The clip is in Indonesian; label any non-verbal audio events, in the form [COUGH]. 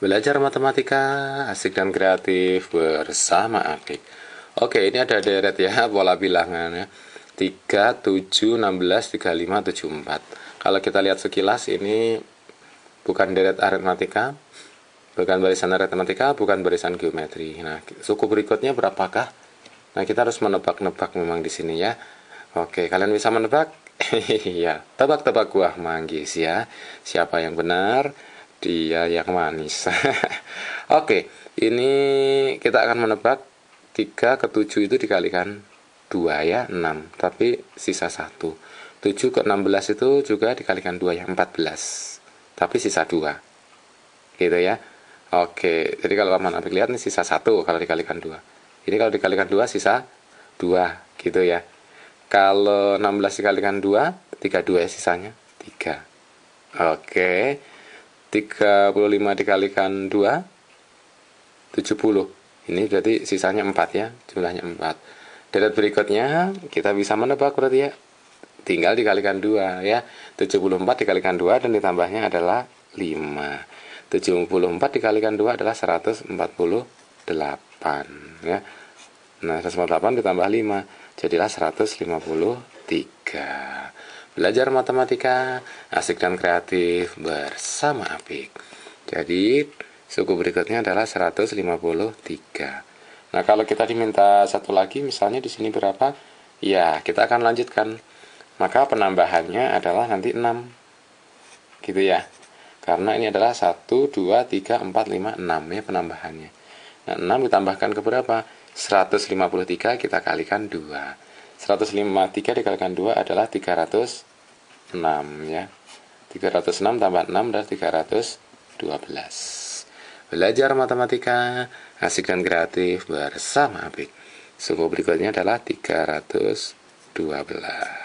Belajar matematika asik dan kreatif bersama Akik. Oke, ini ada deret ya [LAUGHS] pola bilangannya 3, 7, 16, 35, 74. Kalau kita lihat sekilas ini bukan deret aritmatika, bukan barisan aritmatika, bukan barisan geometri. Nah, suku berikutnya berapakah? Nah, kita harus menebak-nebak memang di sini ya. Oke, kalian bisa menebak? [LAUGHS] Iya, tebak-tebak buah manggis ya. Siapa yang benar? dia yang manis [LAUGHS] oke okay, ini kita akan menebak 3 ke 7 itu dikalikan 2 ya 6 tapi sisa 1 7 ke 16 itu juga dikalikan 2 ya 14 tapi sisa 2 gitu ya Oke, jadi kalau Paman Apik lihat nih sisa 1 kalau dikalikan 2. Ini kalau dikalikan 2 sisa 2 gitu ya. Kalau 16 dikalikan 2, 32 ya sisanya. 3. Oke. Okay. 35 dikalikan 2 70 ini berarti sisanya 4 ya jumlahnya 4 deret berikutnya kita bisa menebak berarti ya tinggal dikalikan 2 ya 74 dikalikan 2 dan ditambahnya adalah 5 74 dikalikan 2 adalah 148 ya Nah 148 ditambah 5 jadilah 153 belajar matematika asik dan kreatif bersama Apik. Jadi suku berikutnya adalah 153. Nah, kalau kita diminta satu lagi misalnya di sini berapa? Ya, kita akan lanjutkan. Maka penambahannya adalah nanti 6. Gitu ya. Karena ini adalah 1 2 3 4 5 6 ya penambahannya. Nah, 6 ditambahkan ke berapa? 153 kita kalikan 2. 153 dikalikan 2 adalah 306 ya. 306 tambah 6 adalah 312. Belajar matematika asik dan kreatif bersama Abik. Sungguh berikutnya adalah 312.